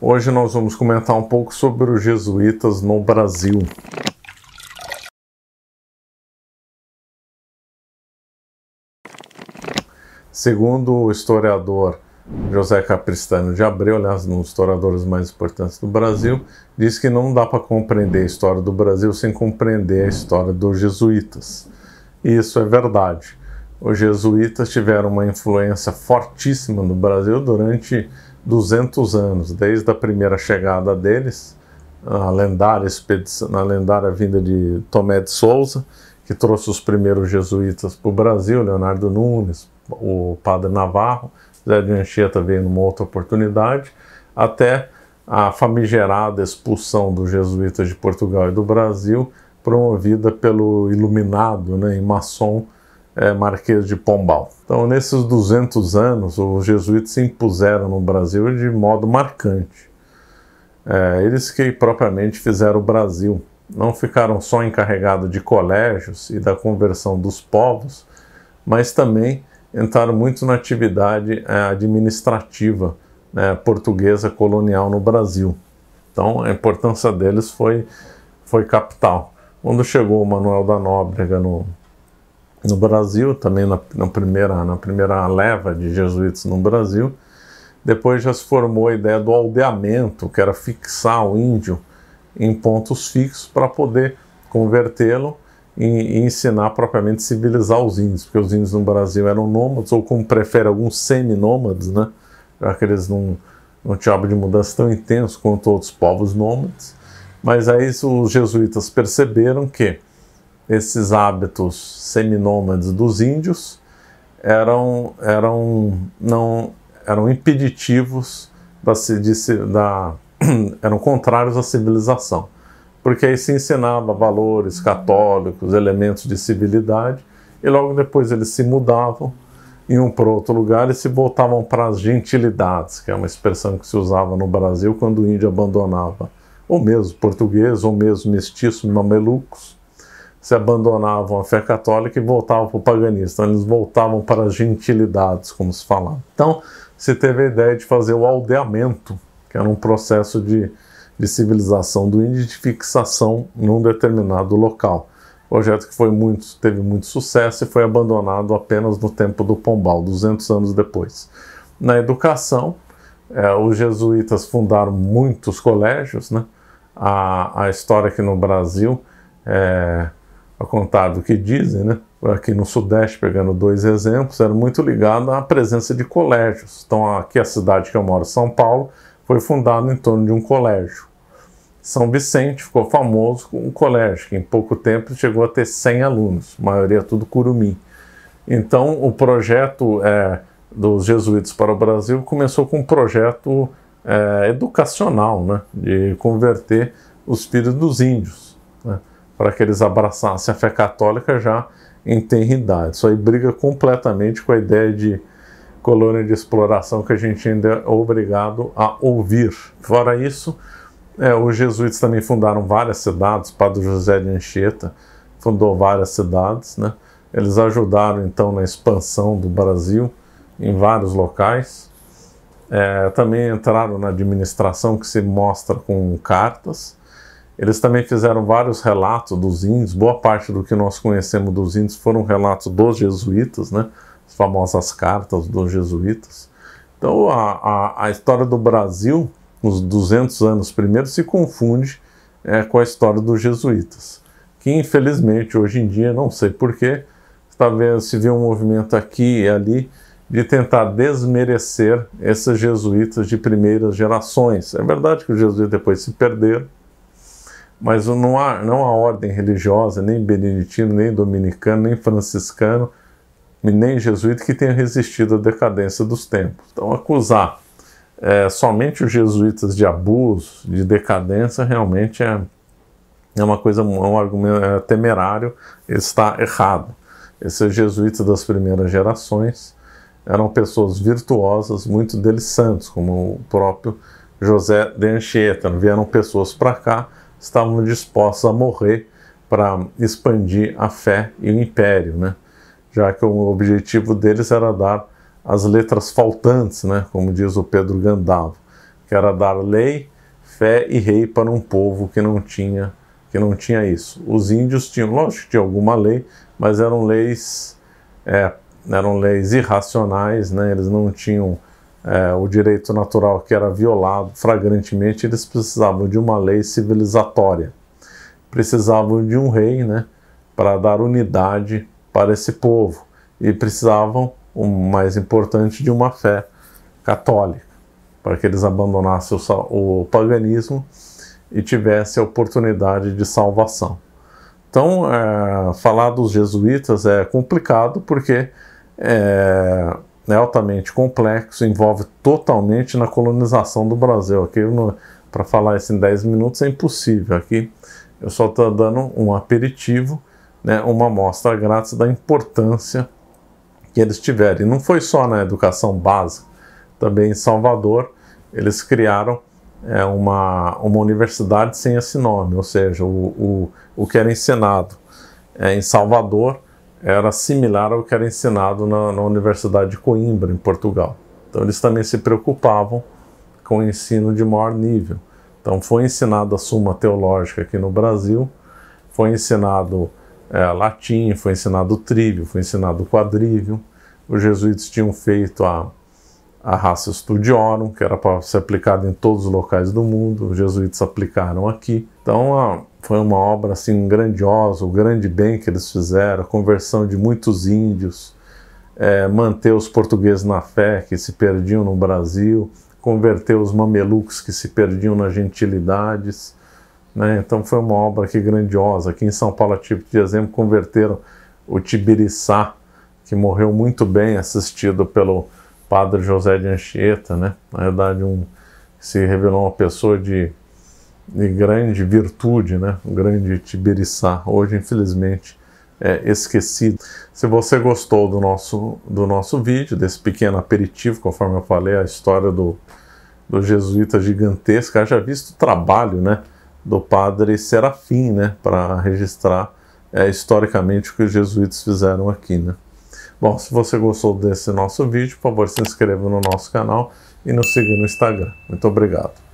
Hoje nós vamos comentar um pouco sobre os jesuítas no Brasil. Segundo o historiador José Capristano de Abreu, aliás, um dos historiadores mais importantes do Brasil, diz que não dá para compreender a história do Brasil sem compreender a história dos jesuítas. E isso é verdade. Os jesuítas tiveram uma influência fortíssima no Brasil durante 200 anos, desde a primeira chegada deles, a lendária expedição, a lendária vinda de Tomé de Souza, que trouxe os primeiros jesuítas para o Brasil, Leonardo Nunes, o padre Navarro, Zé de Anchieta veio numa outra oportunidade, até a famigerada expulsão dos jesuítas de Portugal e do Brasil, promovida pelo iluminado né, e maçom é, Marquês de Pombal. Então, nesses 200 anos, os jesuítas se impuseram no Brasil de modo marcante. É, eles que propriamente fizeram o Brasil. Não ficaram só encarregados de colégios e da conversão dos povos, mas também entraram muito na atividade é, administrativa né, portuguesa colonial no Brasil. Então, a importância deles foi, foi capital. Quando chegou o Manuel da Nóbrega no, no Brasil, também na, na, primeira, na primeira leva de jesuítas no Brasil. Depois já se formou a ideia do aldeamento, que era fixar o índio em pontos fixos para poder convertê-lo e, e, ensinar propriamente civilizar os índios, porque os índios no Brasil eram nômades, ou como prefere alguns semi-nômades, né? já que eles não, não tinham de mudança tão intenso quanto outros povos nômades. Mas aí os jesuítas perceberam que esses hábitos seminômades dos índios eram, eram, não, eram impeditivos da, de, da, eram contrários à civilização, porque aí se ensinava valores católicos, elementos de civilidade, e logo depois eles se mudavam em um para outro lugar e se voltavam para as gentilidades, que é uma expressão que se usava no Brasil quando o índio abandonava, ou mesmo português, ou mesmo mestiço, mamelucos, se abandonavam a fé católica e voltavam para o paganismo. Então, eles voltavam para as gentilidades, como se falava. Então, se teve a ideia de fazer o aldeamento, que era um processo de, de civilização do índio, de fixação num determinado local. Projeto que foi muito, teve muito sucesso e foi abandonado apenas no tempo do Pombal, 200 anos depois. Na educação, é, os jesuítas fundaram muitos colégios. Né? A, a história aqui no Brasil é, a contar do que dizem, né? aqui no Sudeste, pegando dois exemplos, era muito ligado à presença de colégios. Então, aqui a cidade que eu moro, São Paulo, foi fundada em torno de um colégio. São Vicente ficou famoso com um colégio, que em pouco tempo chegou a ter 100 alunos, a maioria tudo curumim. Então, o projeto é, dos jesuítas para o Brasil começou com um projeto é, educacional, né, de converter os filhos dos índios. Né? para que eles abraçassem a fé católica já em tenridade. Isso aí briga completamente com a ideia de colônia de exploração que a gente ainda é obrigado a ouvir. Fora isso, é, os jesuítas também fundaram várias cidades, Padre José de Anchieta fundou várias cidades, né? Eles ajudaram então na expansão do Brasil em vários locais. É, também entraram na administração que se mostra com cartas eles também fizeram vários relatos dos índios, boa parte do que nós conhecemos dos índios foram relatos dos jesuítas, né? as famosas cartas dos jesuítas. Então a, a, a história do Brasil, nos 200 anos primeiros, se confunde é, com a história dos jesuítas, que infelizmente hoje em dia, não sei porquê, talvez se viu um movimento aqui e ali de tentar desmerecer esses jesuítas de primeiras gerações. É verdade que os jesuítas depois se perderam, mas não há, não há ordem religiosa, nem beneditino, nem dominicano, nem franciscano, nem jesuíta que tenha resistido à decadência dos tempos. Então, acusar é, somente os jesuítas de abuso, de decadência, realmente é, é uma coisa, um argumento é temerário, está errado. Esses jesuítas das primeiras gerações eram pessoas virtuosas, muito deles santos, como o próprio José de Anchieta. Vieram pessoas para cá estavam dispostos a morrer para expandir a fé e o império, né? já que o objetivo deles era dar as letras faltantes, né? como diz o Pedro Gandavo, que era dar lei, fé e rei para um povo que não tinha que não tinha isso. Os índios tinham, lógico, tinha alguma lei, mas eram leis é, eram leis irracionais, né? eles não tinham é, o direito natural que era violado flagrantemente, eles precisavam de uma lei civilizatória. Precisavam de um rei né, para dar unidade para esse povo. E precisavam, o mais importante, de uma fé católica, para que eles abandonassem o, o paganismo e tivessem a oportunidade de salvação. Então, é, falar dos jesuítas é complicado porque é, é altamente complexo, envolve totalmente na colonização do Brasil. Aqui, para falar isso em 10 minutos, é impossível. Aqui eu só estou dando um aperitivo, né, uma amostra grátis da importância que eles tiveram. E não foi só na educação básica, também em Salvador eles criaram é, uma, uma universidade sem esse nome, ou seja, o, o, o que era ensinado é, em Salvador era similar ao que era ensinado na, na Universidade de Coimbra, em Portugal. Então eles também se preocupavam com o ensino de maior nível. Então foi ensinada a Suma Teológica aqui no Brasil, foi ensinado é, latim, foi ensinado trívio, foi ensinado quadrívio. Os jesuítas tinham feito a, a raça studiorum, que era para ser aplicada em todos os locais do mundo, os jesuítas aplicaram aqui. Então a, foi uma obra assim grandiosa, o grande bem que eles fizeram, a conversão de muitos índios, é, manter os portugueses na fé que se perdiam no Brasil, converter os mamelucos que se perdiam nas gentilidades. Né? Então foi uma obra que grandiosa. Aqui em São Paulo, a tipo de exemplo, converteram o Tibiriçá, que morreu muito bem, assistido pelo padre José de Anchieta, né? na verdade um, se revelou uma pessoa de de grande virtude, né? um grande Tiberiçá, hoje infelizmente é, esquecido. Se você gostou do nosso, do nosso vídeo, desse pequeno aperitivo, conforme eu falei, a história do, do jesuíta gigantesca, já visto o trabalho né, do padre Serafim né, para registrar é, historicamente o que os jesuítas fizeram aqui. Né? Bom, se você gostou desse nosso vídeo, por favor, se inscreva no nosso canal e nos siga no Instagram. Muito obrigado.